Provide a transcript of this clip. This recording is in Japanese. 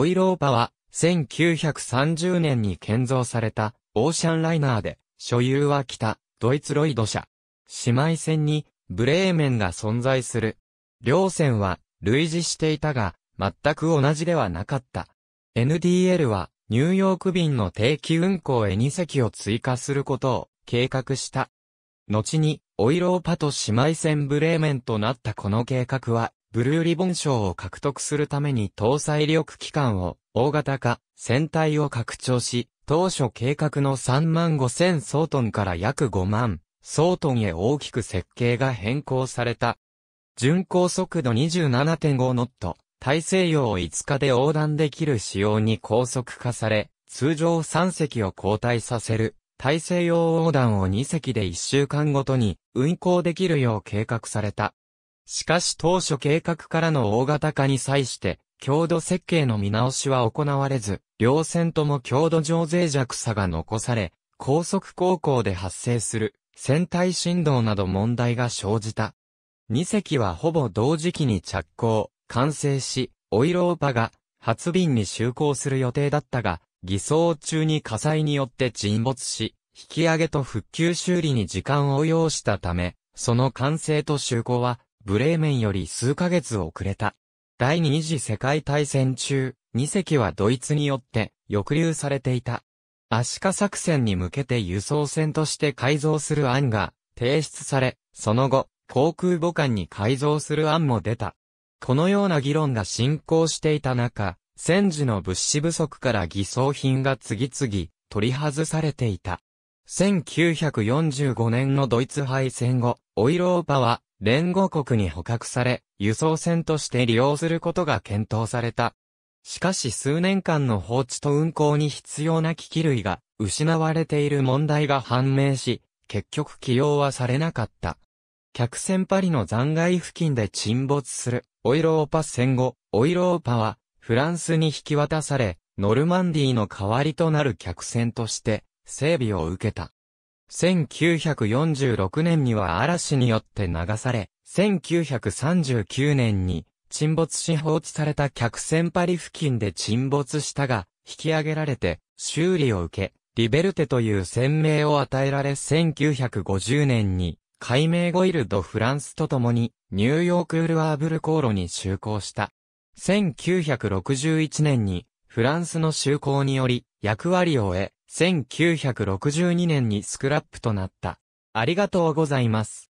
オイローパは、1930年に建造された、オーシャンライナーで、所有は北、ドイツロイド社。姉妹船に、ブレーメンが存在する。両船は、類似していたが、全く同じではなかった。NDL は、ニューヨーク便の定期運航へ2隻を追加することを計画した。後に、オイローパと姉妹船ブレーメンとなったこの計画は、ブルーリボン賞を獲得するために搭載力機関を大型化、船体を拡張し、当初計画の3万5千総トンから約5万総トンへ大きく設計が変更された。巡航速度27.5ノット、大西洋を5日で横断できる仕様に高速化され、通常3隻を交代させる、大西洋横断を2隻で1週間ごとに運航できるよう計画された。しかし当初計画からの大型化に際して、強度設計の見直しは行われず、両線とも強度上脆弱さが残され、高速航行で発生する、船体振動など問題が生じた。2隻はほぼ同時期に着工、完成し、オイローパが発便に就航する予定だったが、偽装中に火災によって沈没し、引き上げと復旧修理に時間を要したため、その完成と就航はブレーメンより数ヶ月遅れた。第二次世界大戦中、2隻はドイツによって抑留されていた。アシカ作戦に向けて輸送船として改造する案が提出され、その後、航空母艦に改造する案も出た。このような議論が進行していた中、戦時の物資不足から偽装品が次々取り外されていた。1945年のドイツ敗戦後、オイローパは連合国に捕獲され、輸送船として利用することが検討された。しかし数年間の放置と運航に必要な機器類が失われている問題が判明し、結局起用はされなかった。客船パリの残骸付近で沈没するオイローパ戦後、オイローパはフランスに引き渡され、ノルマンディの代わりとなる客船として整備を受けた。1946年には嵐によって流され、1939年に沈没し放置された客船パリ付近で沈没したが、引き上げられて修理を受け、リベルテという船名を与えられ1950年に海名ゴイルド・フランスと共にニューヨーク・ウルワーブル航路に就航した。1961年にフランスの就航により役割を得、1962年にスクラップとなった。ありがとうございます。